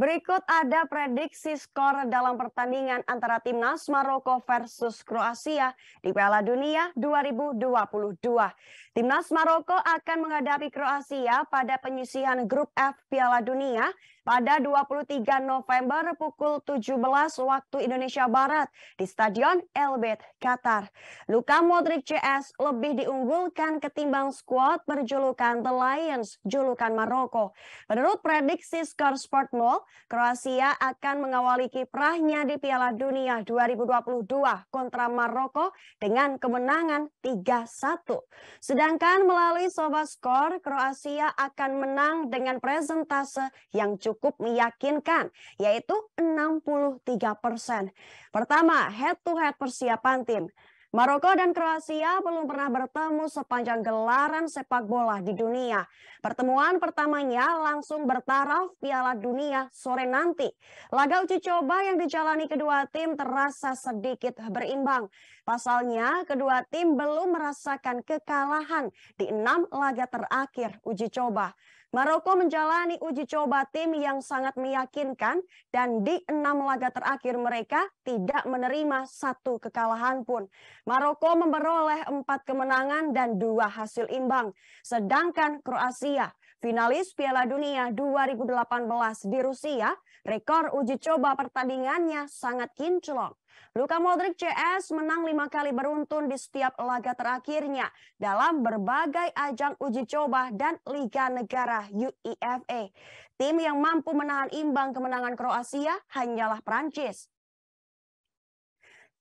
Berikut ada prediksi skor dalam pertandingan antara timnas Maroko versus Kroasia di Piala Dunia 2022. Timnas Maroko akan menghadapi Kroasia pada penyisihan grup F Piala Dunia pada 23 November pukul 17 waktu Indonesia Barat di Stadion Elbet, Qatar. Luka Modric CS lebih diunggulkan ketimbang skuad berjulukan The Lions, julukan Maroko. Menurut prediksi skor Sport Mall, Kroasia akan mengawali kiprahnya di Piala Dunia 2022 kontra Maroko dengan kemenangan 3-1. Sedangkan melalui Sobat Skor, Kroasia akan menang dengan presentase yang cukup cukup meyakinkan, yaitu 63%. persen. Pertama, head-to-head -head persiapan tim. Maroko dan Kroasia belum pernah bertemu sepanjang gelaran sepak bola di dunia. Pertemuan pertamanya langsung bertaraf Piala Dunia sore nanti. Laga uji coba yang dijalani kedua tim terasa sedikit berimbang. Pasalnya, kedua tim belum merasakan kekalahan di enam laga terakhir uji coba. Maroko menjalani uji coba tim yang sangat meyakinkan dan di enam laga terakhir mereka tidak menerima satu kekalahan pun. Maroko memperoleh empat kemenangan dan dua hasil imbang. Sedangkan Kroasia, finalis Piala Dunia 2018 di Rusia, rekor uji coba pertandingannya sangat kinclong. Luka Modric CS menang lima kali beruntun di setiap laga terakhirnya dalam berbagai ajang uji coba dan Liga Negara UEFA. Tim yang mampu menahan imbang kemenangan Kroasia hanyalah Prancis.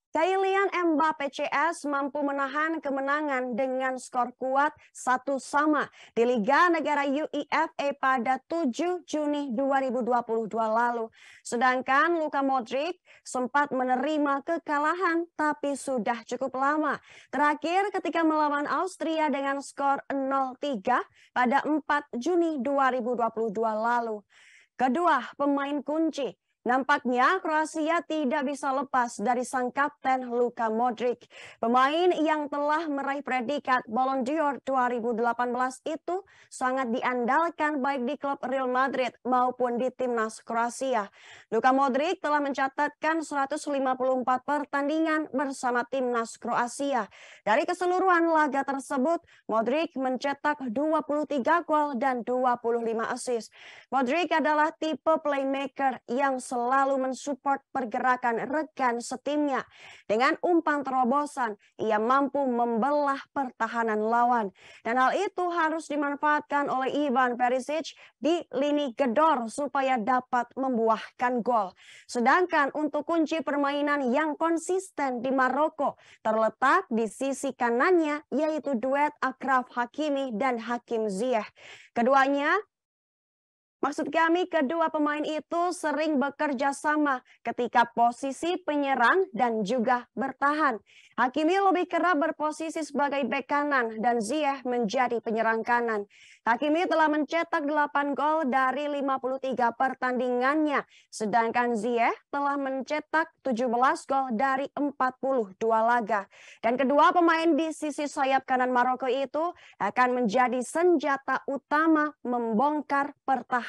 Kylian Mbappe CS mampu menahan kemenangan dengan skor kuat satu sama di Liga Negara UEFA pada 7 Juni 2022 lalu. Sedangkan Luka Modric sempat menerima kekalahan tapi sudah cukup lama. Terakhir ketika melawan Austria dengan skor 0-3 pada 4 Juni 2022 lalu. Kedua, pemain kunci Nampaknya Kroasia tidak bisa lepas dari sang kapten Luka Modric. Pemain yang telah meraih predikat Ballon d'Or 2018 itu sangat diandalkan baik di klub Real Madrid maupun di timnas Kroasia. Luka Modric telah mencatatkan 154 pertandingan bersama timnas Kroasia. Dari keseluruhan laga tersebut, Modric mencetak 23 gol dan 25 assist. Modric adalah tipe playmaker yang selalu selalu mensupport pergerakan rekan setimnya. Dengan umpan terobosan, ia mampu membelah pertahanan lawan. Dan hal itu harus dimanfaatkan oleh Ivan Perisic di lini gedor supaya dapat membuahkan gol. Sedangkan untuk kunci permainan yang konsisten di Maroko terletak di sisi kanannya yaitu duet Akraf Hakimi dan Hakim Ziyech. Keduanya Maksud kami kedua pemain itu sering bekerja sama ketika posisi penyerang dan juga bertahan. Hakimi lebih kerap berposisi sebagai bek kanan dan Ziyech menjadi penyerang kanan. Hakimi telah mencetak 8 gol dari 53 pertandingannya, sedangkan Ziyech telah mencetak 17 gol dari 42 laga. Dan kedua pemain di sisi sayap kanan Maroko itu akan menjadi senjata utama membongkar pertahanan